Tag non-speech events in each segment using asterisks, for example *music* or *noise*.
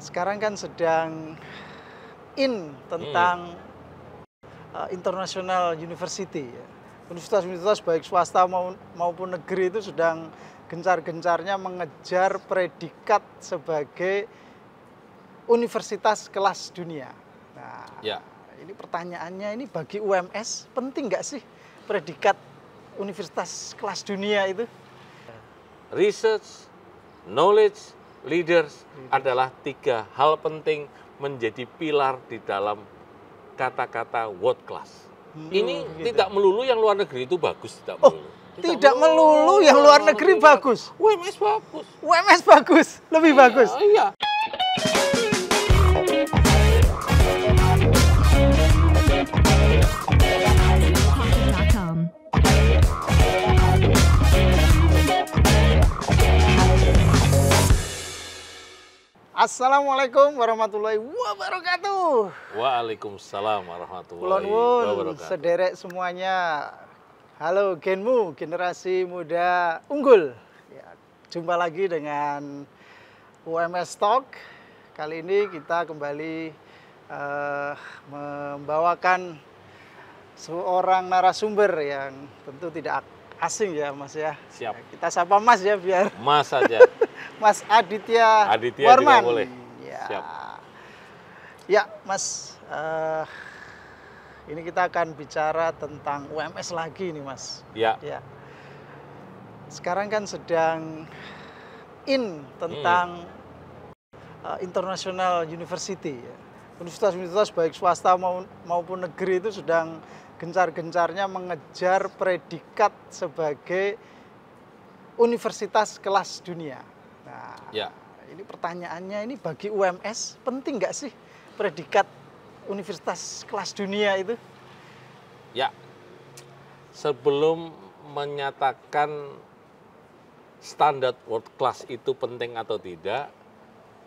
sekarang kan sedang in tentang hmm. uh, international university Universitas-universitas baik swasta maupun negeri itu sedang gencar-gencarnya mengejar predikat sebagai universitas kelas dunia. Nah, ya. ini pertanyaannya ini bagi UMS penting nggak sih predikat universitas kelas dunia itu? Research, knowledge, leaders adalah tiga hal penting menjadi pilar di dalam kata-kata world class. Hmm, ini gitu. tidak melulu yang luar negeri itu bagus tidak oh, melulu. Oh, tidak, melulu, yang luar negeri, bagus. WMS bagus. WMS bagus, lebih iya, bagus. Iya. Assalamualaikum warahmatullahi wabarakatuh. Waalaikumsalam warahmatullahi wabarakatuh. sederek semuanya. Halo Genmu, generasi muda unggul. Ya, jumpa lagi dengan UMS Talk. Kali ini kita kembali uh, membawakan seorang narasumber yang tentu tidak asing ya Mas ya. Siap. Kita sapa Mas ya biar. Mas saja. *laughs* mas Aditya. Aditya Warman. juga boleh. Ya. Siap. Ya Mas, uh, ini kita akan bicara tentang UMS lagi nih Mas. Ya. ya. Sekarang kan sedang in tentang hmm. uh, International University. Universitas-universitas baik swasta maupun negeri itu sedang gencar-gencarnya mengejar predikat sebagai universitas kelas dunia. Nah, ya. ini pertanyaannya ini bagi UMS penting nggak sih predikat universitas kelas dunia itu? Ya, sebelum menyatakan standar world class itu penting atau tidak,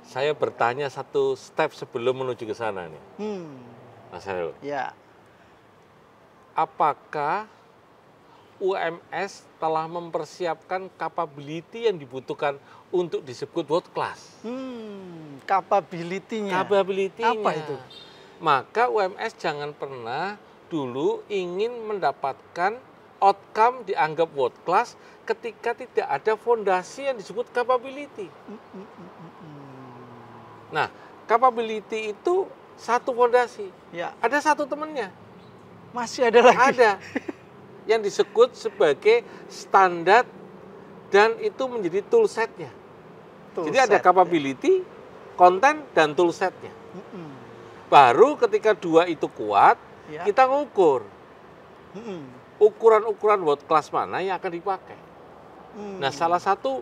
saya bertanya satu step sebelum menuju ke sana nih. Hmm. Mas Heru. Ya apakah UMS telah mempersiapkan capability yang dibutuhkan untuk disebut world class. Hmm, capability-nya. capability Apa itu? Maka UMS jangan pernah dulu ingin mendapatkan outcome dianggap world class ketika tidak ada fondasi yang disebut capability. Hmm, hmm, hmm, nah, capability itu satu fondasi. Ya. Ada satu temannya. Masih ada lagi. Ada. Yang disebut sebagai standar dan itu menjadi tool Tool Jadi set ada capability, ya. konten dan tool Mm -mm. Baru ketika dua itu kuat, ya. kita ngukur. Ukuran-ukuran mm world class mana yang akan dipakai. Mm. Nah, salah satu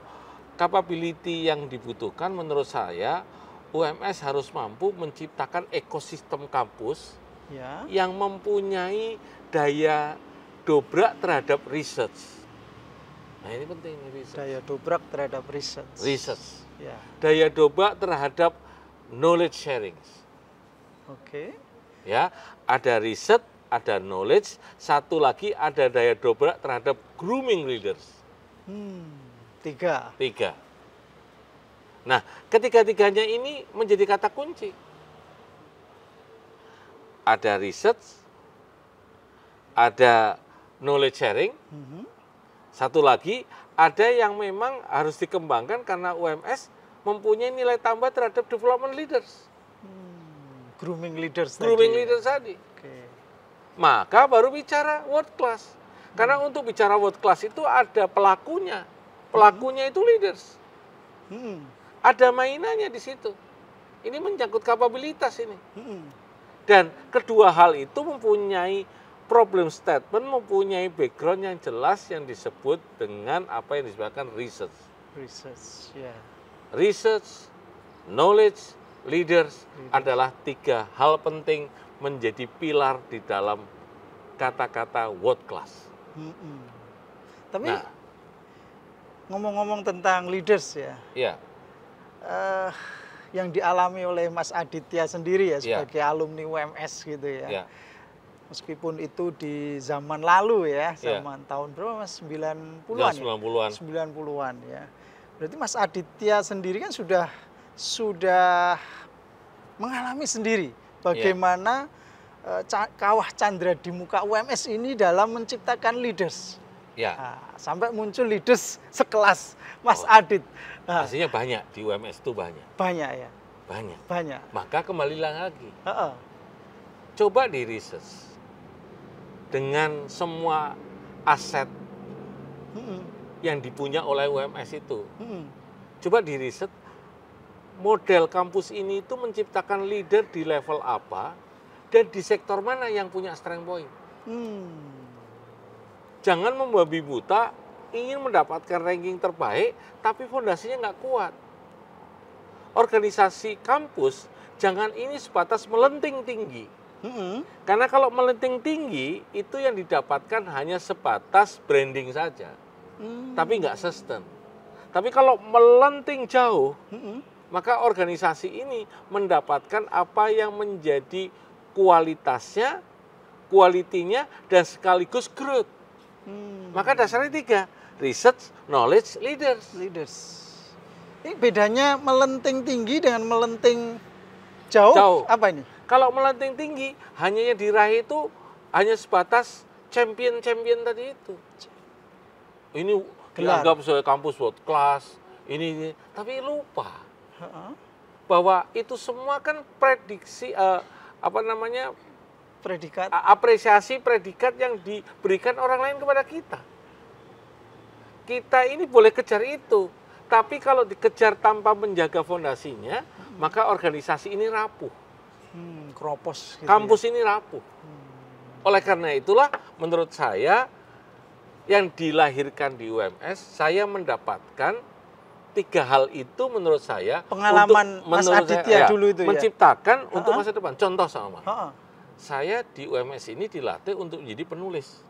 capability yang dibutuhkan menurut saya UMS harus mampu menciptakan ekosistem kampus ya. yang mempunyai daya dobrak terhadap riset. Nah ini penting research. Daya dobrak terhadap riset. Riset. Ya. Daya dobrak terhadap knowledge sharing. Oke. Okay. Ya, ada riset, ada knowledge, satu lagi ada daya dobrak terhadap grooming leaders. Hmm, tiga. Tiga. Nah, ketiga-tiganya ini menjadi kata kunci ada research, ada knowledge sharing, mm -hmm. satu lagi ada yang memang harus dikembangkan karena UMS mempunyai nilai tambah terhadap development leaders. Hmm, grooming leaders grooming tadi. leaders tadi. Maka baru bicara world class. Hmm. Karena untuk bicara world class itu ada pelakunya. Pelakunya hmm. itu leaders. Hmm. Ada mainannya di situ. Ini menjangkut kapabilitas ini. Hmm. Dan kedua hal itu mempunyai problem statement, mempunyai background yang jelas yang disebut dengan apa yang disebutkan research. Research, Yeah. Research, knowledge, leaders, Leader. adalah tiga hal penting menjadi pilar di dalam kata-kata world class. Mm -hmm. Tapi nah, ngomong-ngomong tentang leaders ya. Yeah. Ya. Uh, yang dialami oleh Mas Aditya sendiri ya iya. sebagai yeah. alumni UMS gitu ya. Yeah. Meskipun itu di zaman lalu ya, iya. zaman yeah. tahun berapa Mas? 90-an. Iya, 90-an. Ya? 90-an ya. Berarti Mas Aditya sendiri kan sudah sudah mengalami sendiri bagaimana yeah. kawah Chandra di muka UMS ini dalam menciptakan leaders. Ya. Nah, sampai muncul leaders sekelas Mas oh. Adit. Nah, Aslinya banyak di UMS itu banyak. Banyak ya. Banyak. Banyak. Maka kembali lagi. Uh -uh. Coba di research dengan semua aset uh -uh. yang dipunya oleh UMS itu. Uh -uh. Coba di research model kampus ini itu menciptakan leader di level apa dan di sektor mana yang punya strength point. -uh. Jangan membabi buta ingin mendapatkan ranking terbaik tapi fondasinya nggak kuat. Organisasi kampus jangan ini sebatas melenting tinggi. Hmm. Karena kalau melenting tinggi itu yang didapatkan hanya sebatas branding saja, hmm. tapi nggak sustain. Tapi kalau melenting jauh, hmm. maka organisasi ini mendapatkan apa yang menjadi kualitasnya, kualitinya, dan sekaligus growth. Hmm. Maka dasarnya tiga, research, knowledge, leaders. Leaders. Ini bedanya melenting tinggi dengan melenting jauh, jauh. apa ini? Kalau melenting tinggi, hanya yang diraih itu hanya sebatas champion-champion tadi itu. Ini Gelar. dianggap sebagai kampus world class, ini, ini. tapi lupa. Uh -huh. Bahwa itu semua kan prediksi, uh, apa namanya, predikat apresiasi predikat yang diberikan orang lain kepada kita. Kita ini boleh kejar itu, tapi kalau dikejar tanpa menjaga fondasinya, hmm. maka organisasi ini rapuh. Hmm, kropos. Gitu Kampus ya. ini rapuh. Hmm. Oleh karena itulah, menurut saya yang dilahirkan di UMS, saya mendapatkan tiga hal itu menurut saya pengalaman untuk, Mas menurut Aditya saya, ya, dulu itu ya? menciptakan ya? untuk masa depan. Contoh sama. Ha -ha saya di UMS ini dilatih untuk menjadi penulis.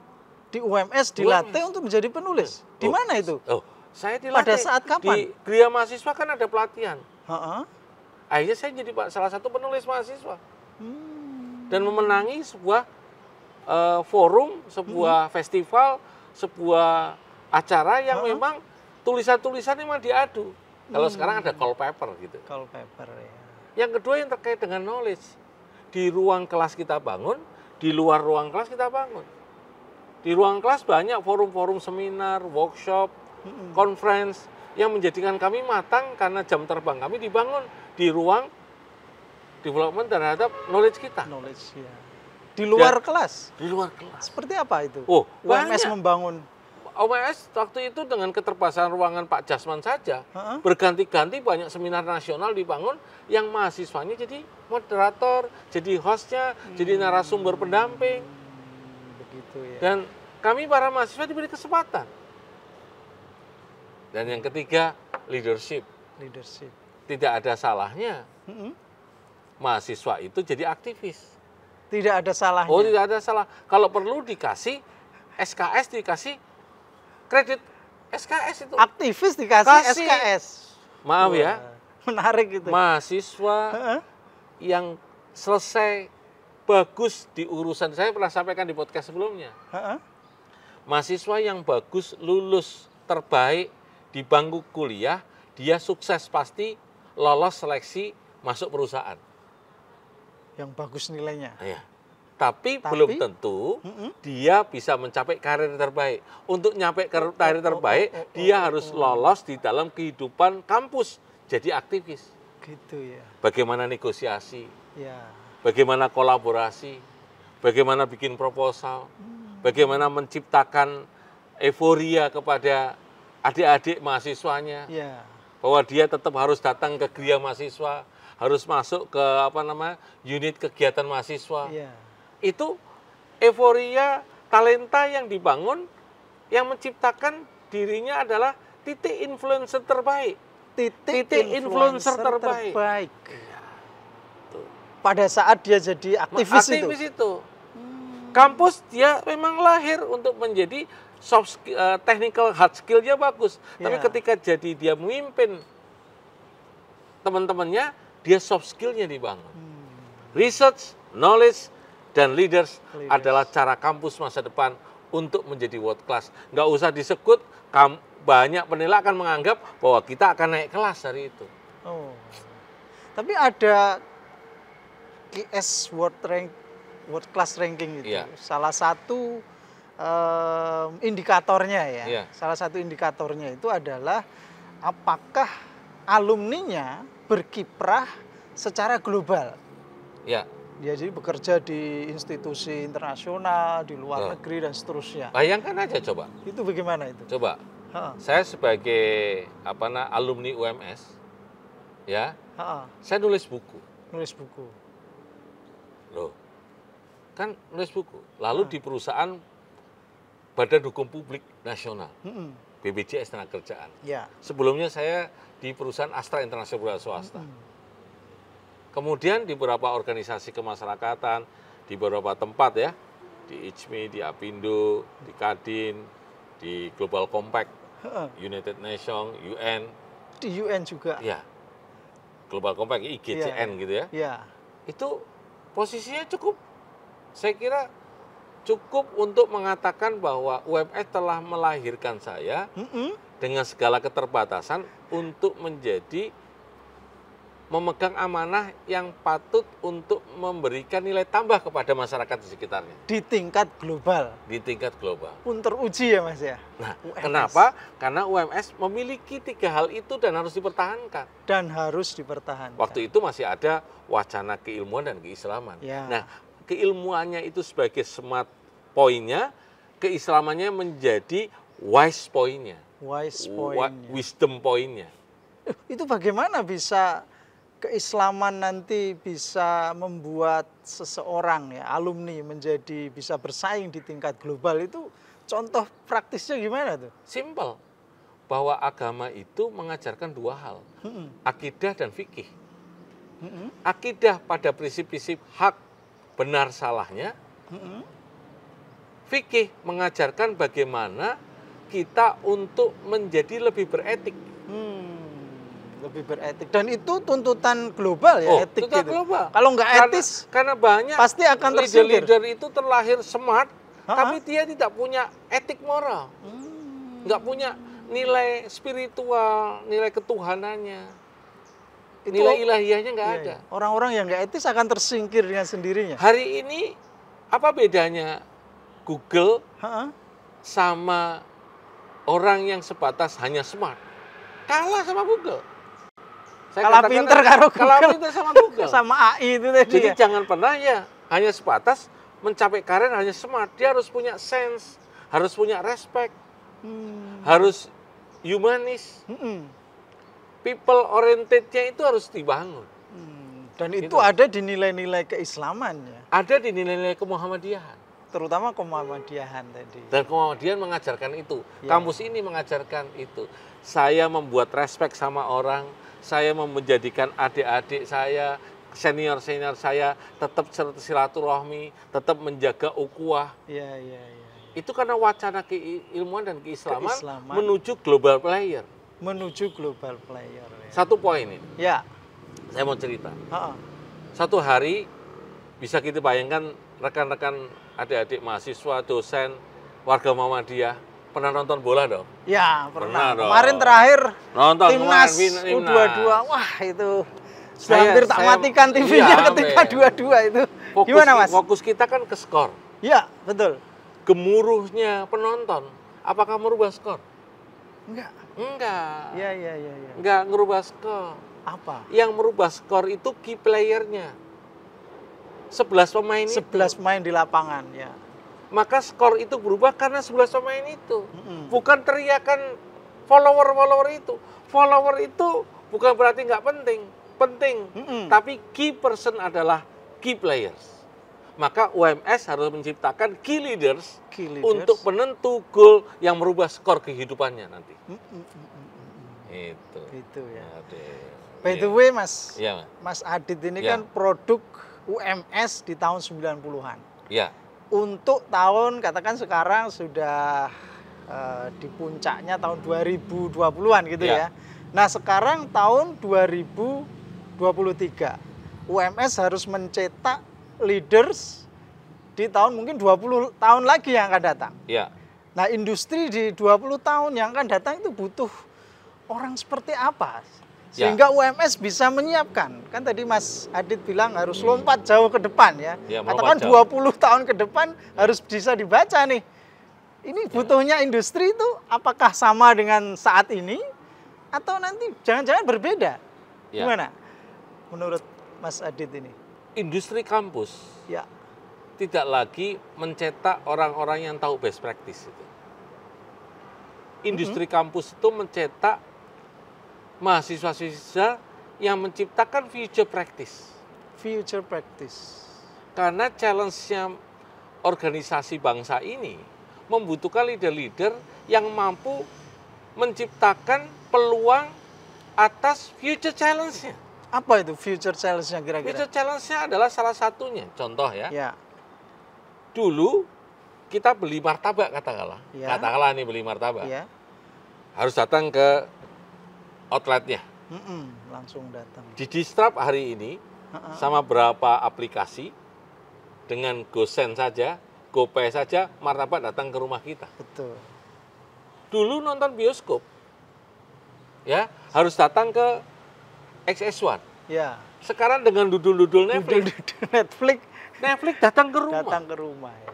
Di UMS dilatih UMS. untuk menjadi penulis. Di oh, mana itu? Oh, saya dilatih. Pada saat kapan? Di Gria Mahasiswa kan ada pelatihan. Ha-ha. Akhirnya saya jadi salah satu penulis mahasiswa. Hmm. Dan memenangi sebuah uh, forum, sebuah hmm. festival, sebuah acara yang Ha-ha. memang tulisan-tulisan memang diadu. Kalau hmm. sekarang ada call paper gitu. Call paper ya. Yang kedua yang terkait dengan knowledge di ruang kelas kita bangun, di luar ruang kelas kita bangun. Di ruang kelas banyak forum-forum seminar, workshop, conference yang menjadikan kami matang karena jam terbang kami dibangun di ruang development terhadap knowledge kita. Knowledge ya. Di luar Dan, kelas. Di luar kelas. Seperti apa itu? Oh, UMS banyak. membangun OMS waktu itu dengan keterbatasan ruangan Pak Jasman saja uh-huh. berganti-ganti banyak seminar nasional dibangun yang mahasiswanya jadi moderator, jadi hostnya, hmm. jadi narasumber pendamping. Begitu ya. Dan kami para mahasiswa diberi kesempatan. Dan yang ketiga leadership. Leadership. Tidak ada salahnya hmm. mahasiswa itu jadi aktivis. Tidak ada salahnya. Oh tidak ada salah. Kalau perlu dikasih SKS dikasih kredit SKS itu. Aktivis dikasih Kasih. SKS. Maaf ya. Menarik itu. Mahasiswa uh-huh. yang selesai bagus di urusan saya pernah sampaikan di podcast sebelumnya. Uh-huh. Mahasiswa yang bagus lulus terbaik di bangku kuliah, dia sukses pasti lolos seleksi masuk perusahaan. Yang bagus nilainya. Iya tapi, tapi belum tentu mm -hmm. dia bisa mencapai karir terbaik. Untuk nyampe oh, karir oh, oh, terbaik, oh, oh, oh, dia harus lolos di dalam kehidupan kampus jadi aktivis. Gitu ya. Bagaimana negosiasi? Ya. Bagaimana kolaborasi? Bagaimana bikin proposal? Hmm. Bagaimana menciptakan euforia kepada adik-adik mahasiswanya? Ya. Bahwa dia tetap harus datang ke geria mahasiswa, harus masuk ke apa nama unit kegiatan mahasiswa. Ya itu euforia talenta yang dibangun yang menciptakan dirinya adalah titik influencer terbaik. Titik, titik influencer, influencer terbaik. terbaik. Ya. Pada saat dia jadi aktivis, aktivis itu. itu. Hmm. Kampus dia memang lahir untuk menjadi soft skill, uh, technical hard skill dia bagus. Ya. Tapi iya. ketika jadi dia memimpin teman-temannya, dia soft skillnya dibangun. Hmm. Research, knowledge, dan leaders, leaders. adalah cara kampus masa depan untuk menjadi world class. Nggak usah disekut, banyak penilai akan menganggap bahwa kita akan naik kelas dari itu. Oh. Tapi ada QS World Rank World Class Ranking itu. Yeah. Salah satu um, indikatornya ya. Yeah. Salah satu indikatornya itu adalah apakah alumninya berkiprah secara global. Ya. Ya jadi bekerja di institusi internasional, di luar nah. negeri dan seterusnya. Bayangkan aja coba. Itu bagaimana itu? Coba. Ha. Saya sebagai apa nah, alumni UMS ya. Ha. Saya nulis buku. Nulis buku. Loh. Kan nulis buku. Lalu ha. di perusahaan Badan Hukum Publik Nasional. Hmm. BBJS Tenaga Kerjaan. Ya. Sebelumnya saya di perusahaan Astra Internasional Swasta. Hmm Kemudian di beberapa organisasi kemasyarakatan, di beberapa tempat ya, di ICMI, di Apindo, di Kadin, di Global Compact, United Nations, UN. Di UN juga? Ya. Global Compact, IGCN ya. Iya. gitu ya. Ya. Itu posisinya cukup, saya kira cukup untuk mengatakan bahwa UMS telah melahirkan saya mm -hmm. dengan segala keterbatasan untuk menjadi memegang amanah yang patut untuk memberikan nilai tambah kepada masyarakat di sekitarnya. Di tingkat global. Di tingkat global. Pun teruji ya mas ya. Nah, UMS. kenapa? Karena UMS memiliki tiga hal itu dan harus dipertahankan. Dan harus dipertahankan. Waktu itu masih ada wacana keilmuan dan keislaman. Ya. Nah, keilmuannya itu sebagai smart poinnya, keislamannya menjadi wise poinnya. Wise poinnya. Wisdom poinnya. Itu bagaimana bisa keislaman nanti bisa membuat seseorang ya alumni menjadi bisa bersaing di tingkat global itu contoh praktisnya gimana tuh? Simple. Bahwa agama itu mengajarkan dua hal. Akidah dan fikih. Akidah pada prinsip-prinsip hak benar salahnya. Fikih mengajarkan bagaimana kita untuk menjadi lebih beretik. Hmm lebih beretik dan itu tuntutan global ya oh, etik tuntutan gitu. global kalau nggak etis karena, karena banyak pasti akan leader, leader itu terlahir smart ha -ha. tapi dia tidak punya etik moral hmm. nggak punya nilai spiritual nilai ketuhanannya itu, nilai ilahiyahnya nggak iya, ada iya. orang-orang yang nggak etis akan tersingkir dengan sendirinya hari ini apa bedanya Google ha sama orang yang sebatas hanya smart kalah sama Google saya kalah katakan, pinter karo Google. Kalah pinter sama Google. sama AI itu tadi. Jadi ya. jangan pernah ya hanya sebatas mencapai karir hanya smart. Dia harus punya sense, harus punya respect, hmm. harus humanis. Hmm. People orientednya itu harus dibangun. Hmm. Dan itu gitu. ada di nilai-nilai keislaman ya. Ada di nilai-nilai kemuhammadiyahan. Terutama kemuhammadiyahan tadi. Dan kemuhammadiyahan mengajarkan itu. Yeah. Kampus ini mengajarkan itu. Saya membuat respect sama orang saya mau menjadikan adik-adik saya, senior-senior saya tetap silaturahmi, tetap menjaga ukuah. Iya, iya, iya, iya. Itu karena wacana keilmuan dan keislaman, keislaman menuju global player. Menuju global player. Ya. Satu poin ini. Ya. Saya mau cerita. Ha -ha. Satu hari bisa kita bayangkan rekan-rekan adik-adik mahasiswa, dosen, warga Muhammadiyah pernah nonton bola dong? Ya, pernah. pernah dong. Kemarin terakhir nonton timnas U22. Wah, itu saya, hampir tak saya, matikan iya, TV-nya iya, ketika dua-dua itu. Fokus, Gimana, Mas? Fokus kita kan ke skor. Ya, betul. Gemuruhnya penonton, apakah merubah skor? Enggak. Enggak. Iya, iya, iya, Ya. Enggak ngerubah skor. Apa? Yang merubah skor itu key playernya. 11 pemain 11 itu. pemain di lapangan, ya maka skor itu berubah karena sebelah pemain itu. hmm Bukan teriakan follower-follower itu. Follower itu bukan berarti nggak penting, penting. hmm Tapi key person adalah key players. Maka UMS harus menciptakan key leaders, key leaders. untuk penentu goal yang merubah skor kehidupannya nanti. hmm Itu. Itu ya. Ade. By the iya. way, Mas. yeah. Mas Adit ini yeah. kan produk UMS di tahun 90-an. Iya untuk tahun katakan sekarang sudah uh, di puncaknya tahun 2020-an gitu ya. ya. Nah, sekarang tahun 2023 UMS harus mencetak leaders di tahun mungkin 20 tahun lagi yang akan datang. Ya. Nah, industri di 20 tahun yang akan datang itu butuh orang seperti apa? Ya. sehingga ya. UMS bisa menyiapkan. Kan tadi Mas Adit bilang harus hmm. lompat jauh ke depan ya. ya Katakan jauh. 20 tahun ke depan harus bisa dibaca nih. Ini ya. butuhnya industri itu apakah sama dengan saat ini atau nanti jangan-jangan berbeda? Ya. Gimana? Menurut Mas Adit ini. Industri kampus. Ya. Tidak lagi mencetak orang-orang yang tahu best practice itu. Industri mm -hmm. kampus itu mencetak mahasiswa siswa yang menciptakan future practice. Future practice. Karena challenge-nya organisasi bangsa ini membutuhkan leader-leader yang mampu menciptakan peluang atas future challenge-nya. Apa itu future challenge-nya kira-kira? Future challenge-nya adalah salah satunya. Contoh ya. ya. Dulu kita beli martabak katakanlah. Ya. Katakanlah ini beli martabak. Ya. Harus datang ke outletnya? Mm -mm, langsung datang. Di Distrap hari ini uh -uh. sama berapa aplikasi dengan GoSend saja, GoPay saja, martabat datang ke rumah kita. Betul. Dulu nonton bioskop, ya harus datang ke XS1. Ya. Sekarang dengan dudul-dudul Netflix. Dudul-dudul Netflix. Netflix datang ke rumah. Datang ke rumah ya.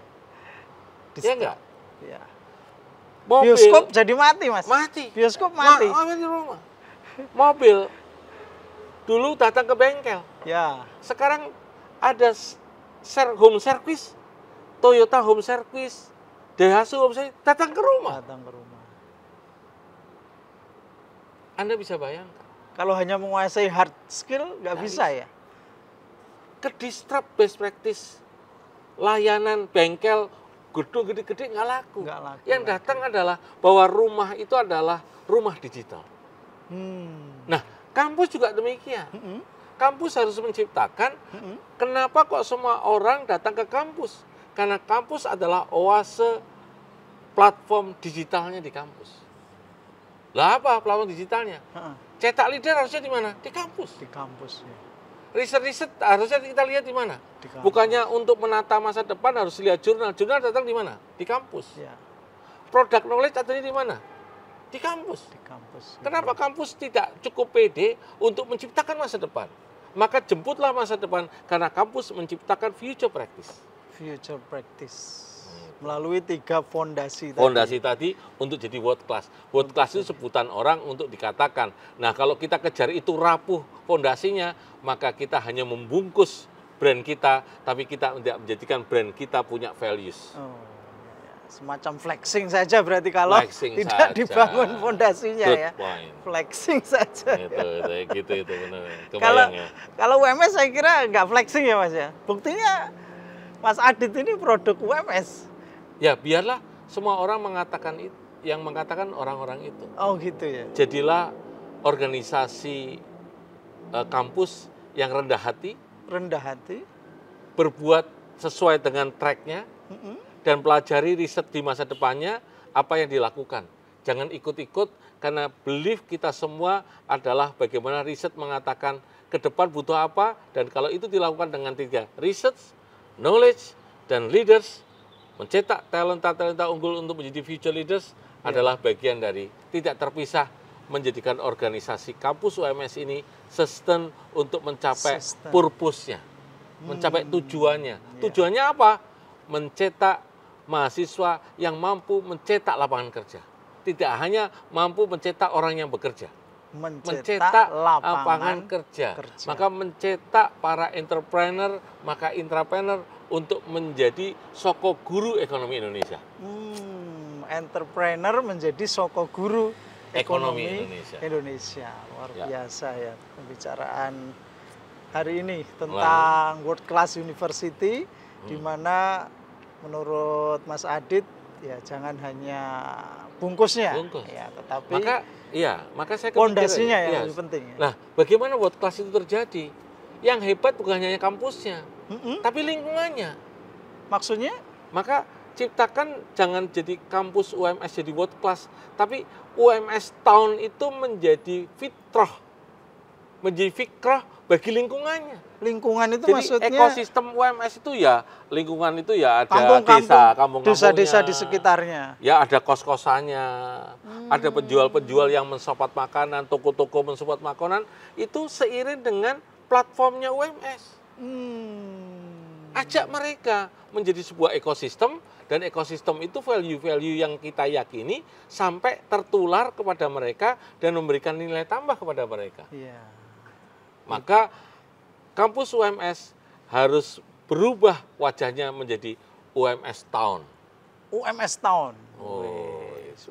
Iya enggak? ya. ya. Bioskop jadi mati, Mas. Mati. Bioskop mati. Ma mati rumah mobil dulu datang ke bengkel. Ya. Sekarang ada ser home service, Toyota home service, Daihatsu home service datang ke rumah. Datang ke rumah. Anda bisa bayangkan. Kalau hanya menguasai hard skill nggak bisa ya. Kedistrap best practice layanan bengkel gedung gede-gede nggak laku. Gak laku. Yang laku. datang adalah bahwa rumah itu adalah rumah digital. Hmm. Nah, kampus juga demikian. Hmm. Kampus harus menciptakan hmm. kenapa kok semua orang datang ke kampus? Karena kampus adalah oase platform digitalnya di kampus. Lah apa platform digitalnya? Hmm. Cetak leader harusnya di mana? Di kampus. Di kampus. Ya. Riset-riset harusnya kita lihat di mana? Di Bukannya untuk menata masa depan harus lihat jurnal. Jurnal datang di mana? Di kampus. Ya. Produk knowledge adanya di mana? Di kampus. Di kampus. Iya. Kenapa kampus tidak cukup pede untuk menciptakan masa depan? Maka jemputlah masa depan karena kampus menciptakan future practice. Future practice iya. melalui tiga fondasi tadi. Fondasi tadi untuk jadi world class. World class itu sebutan orang untuk dikatakan. Nah, kalau kita kejar itu rapuh fondasinya, maka kita hanya membungkus brand kita, tapi kita tidak menjadikan brand kita punya values. Oh semacam flexing saja berarti kalau flexing *laughs* tidak saja. dibangun fondasinya ya. Point. Flexing saja. Itu, ya. itu, gitu itu benar. *laughs* Kalau ya. kalau UMS saya kira nggak flexing ya Mas ya. Buktinya Mas Adit ini produk UMS. Ya biarlah semua orang mengatakan itu, yang mengatakan orang-orang itu. Oh gitu ya. Jadilah organisasi uh, kampus yang rendah hati. Rendah hati. Berbuat sesuai dengan tracknya. Mm -hmm dan pelajari riset di masa depannya apa yang dilakukan. Jangan ikut-ikut karena belief kita semua adalah bagaimana riset mengatakan ke depan butuh apa dan kalau itu dilakukan dengan tiga research, knowledge, dan leaders mencetak talenta-talenta unggul untuk menjadi future leaders yeah. adalah bagian dari tidak terpisah menjadikan organisasi kampus UMS ini sustain untuk mencapai sustain. purpose-nya, mencapai hmm. tujuannya. Ya. Tujuannya apa? Mencetak mahasiswa yang mampu mencetak lapangan kerja. Tidak hanya mampu mencetak orang yang bekerja. Mencetak, mencetak lapangan, lapangan kerja. kerja. Maka mencetak para entrepreneur, maka intrapreneur untuk menjadi soko guru ekonomi Indonesia. Hmm, entrepreneur menjadi soko guru ekonomi, ekonomi Indonesia. Indonesia. Luar ya. biasa ya pembicaraan hari ini tentang Lalu. World Class University hmm. di mana menurut Mas Adit ya jangan hanya bungkusnya Bungkus. ya tetapi maka iya maka saya pondasinya yang ya. penting ya. nah bagaimana world class itu terjadi yang hebat bukan hanya kampusnya mm -hmm. tapi lingkungannya maksudnya maka ciptakan jangan jadi kampus UMS jadi world class tapi UMS town itu menjadi fitrah menjadi fikrah bagi lingkungannya. Lingkungan itu Jadi maksudnya ekosistem UMS itu ya lingkungan itu ya ada kampung, desa, kampung desa-desa di sekitarnya. Ya ada kos-kosannya, hmm. ada penjual-penjual yang mensopat makanan, toko-toko mensopat makanan itu seiring dengan platformnya UMS. Hmm. Ajak mereka menjadi sebuah ekosistem dan ekosistem itu value-value yang kita yakini sampai tertular kepada mereka dan memberikan nilai tambah kepada mereka. Yeah. Maka kampus UMS harus berubah wajahnya menjadi UMS Town. UMS Town. Oh.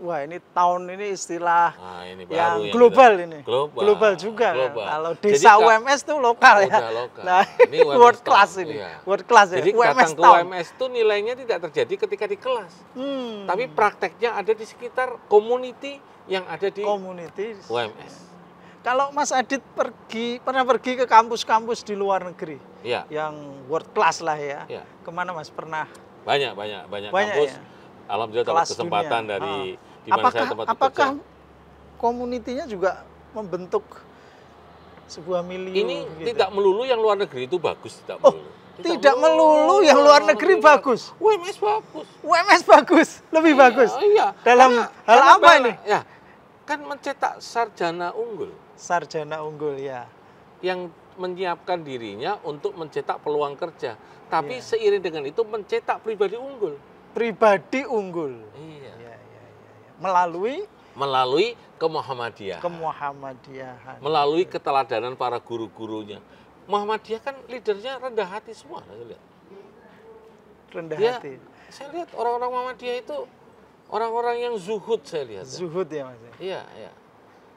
Wah ini town ini istilah nah, ini yang, yang global kita, ini. Global, global juga. Ya. Global. Ya. Kalau desa Jadi, UMS itu lokal ya. Lokal. Nah, ini UMS *laughs* world town, class ini. Iya. World class Jadi, ya. Jadi UMS datang ke UMS itu nilainya tidak terjadi ketika di kelas. Hmm. Tapi prakteknya ada di sekitar community yang ada di community UMS. Kalau Mas Adit pergi pernah pergi ke kampus-kampus di luar negeri, ya. yang world class lah ya. ya. Kemana Mas pernah? Banyak banyak banyak, banyak kampus. Ya? Alhamdulillah dapat kesempatan dunia. dari ah. di mana saya tempat Apakah komunitinya juga membentuk sebuah milieu? Ini gitu? tidak melulu yang luar negeri itu bagus tidak oh. melulu. Tidak, tidak melulu, melulu yang luar negeri, bagus. WMS bagus. WMS bagus, lebih iya, bagus. Iya. Dalam karena, hal karena apa ini? Ya, kan mencetak sarjana unggul sarjana unggul ya. Yang menyiapkan dirinya untuk mencetak peluang kerja, tapi ya. seiring dengan itu mencetak pribadi unggul. Pribadi unggul. Iya. Ya, ya, ya, ya. Melalui melalui kemuhammadiyah. Kemuhammadiyah. Melalui keteladanan para guru-gurunya. Muhammadiyah kan leadernya rendah hati semua, saya lihat. Rendah ya, hati. Saya lihat orang-orang Muhammadiyah itu orang-orang yang zuhud saya lihat. Zuhud ya Mas. Ya? Iya, iya.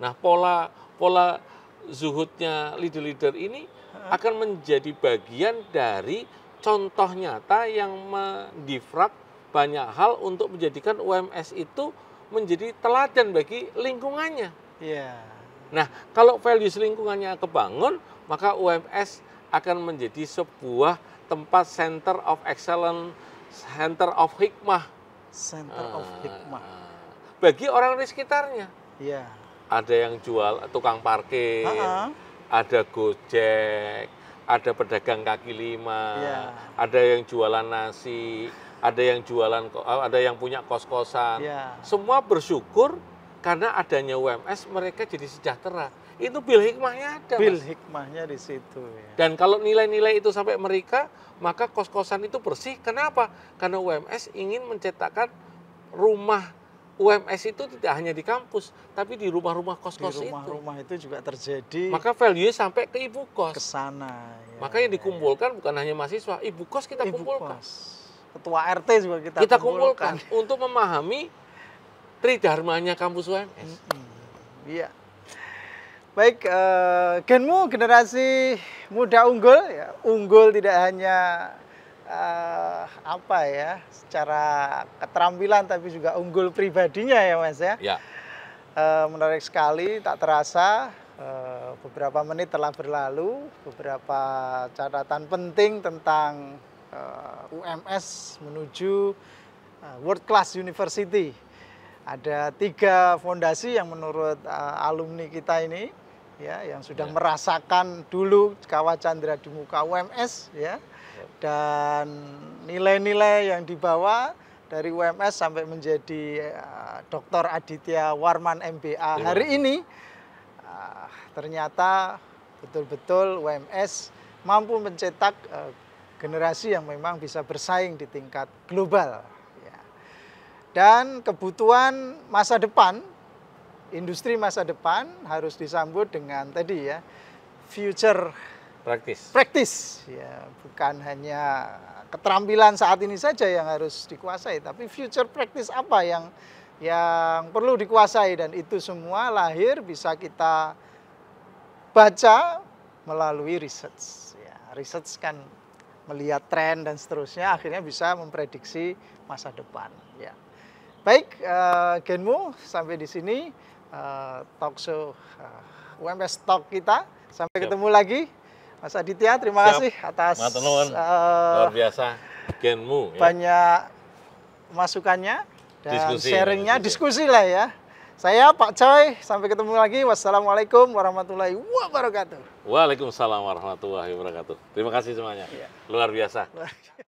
Nah, pola pola zuhudnya leader-leader ini akan menjadi bagian dari contoh nyata yang mendifrak banyak hal untuk menjadikan UMS itu menjadi teladan bagi lingkungannya. Yeah. Nah, kalau values lingkungannya kebangun, maka UMS akan menjadi sebuah tempat center of excellence, center of hikmah. Center uh, of ah, hikmah. Bagi orang di sekitarnya. Iya. Yeah ada yang jual tukang parkir, uh -huh. ada gojek, ada pedagang kaki lima, yeah. ada yang jualan nasi, ada yang jualan, eh, ada yang punya kos kosan. Yeah. Semua bersyukur karena adanya UMS mereka jadi sejahtera. Itu bil hikmahnya ada. Bil mas. hikmahnya di situ. Ya. Dan kalau nilai-nilai itu sampai mereka, maka kos kosan itu bersih. Kenapa? Karena UMS ingin mencetakkan rumah UMS itu tidak hanya di kampus, tapi di rumah-rumah kos-kos itu. Di rumah-rumah itu. juga terjadi. Maka value sampai ke ibu kos. Ke sana. Ya, Maka yang dikumpulkan ya. bukan hanya mahasiswa, ibu kos kita ibu kumpulkan. Kos. Ketua RT juga kita, kita kumpulkan. kumpulkan untuk memahami tridharmanya kampus UMS. Iya. Mm -hmm. Baik, uh, Genmu generasi muda unggul, ya. unggul tidak hanya uh, apa ya secara keterampilan tapi juga unggul pribadinya ya mas ya. ya. Uh, menarik sekali, tak terasa uh, beberapa menit telah berlalu, beberapa catatan penting tentang uh, UMS menuju uh, World Class University. Ada tiga fondasi yang menurut uh, alumni kita ini ya yang sudah ya. merasakan dulu kawah Chandra di muka UMS ya dan nilai-nilai yang dibawa dari UMS sampai menjadi uh, eh, Dr. Aditya Warman MBA iya. hari ini eh, ternyata betul-betul UMS mampu mencetak eh, generasi yang memang bisa bersaing di tingkat global. Ya. Dan kebutuhan masa depan, industri masa depan harus disambut dengan tadi ya, future Praktis. Praktis. Ya, bukan hanya keterampilan saat ini saja yang harus dikuasai, tapi future practice apa yang yang perlu dikuasai dan itu semua lahir bisa kita baca melalui research. Ya, research kan melihat tren dan seterusnya akhirnya bisa memprediksi masa depan. Ya. Baik, uh, Genmu sampai di sini uh, talk show uh, eh, UMS Talk kita. Sampai Siap. ketemu lagi. Mas Aditya, terima Siap. kasih atas uh, luar biasa genmu. Ya. Banyak masukannya dan diskusi, sharingnya, diskusi. diskusi lah ya. Saya Pak Coy, sampai ketemu lagi. Wassalamualaikum warahmatullahi wabarakatuh. Waalaikumsalam warahmatullahi wabarakatuh. Terima kasih semuanya. Ya. Luar biasa. Luar biasa.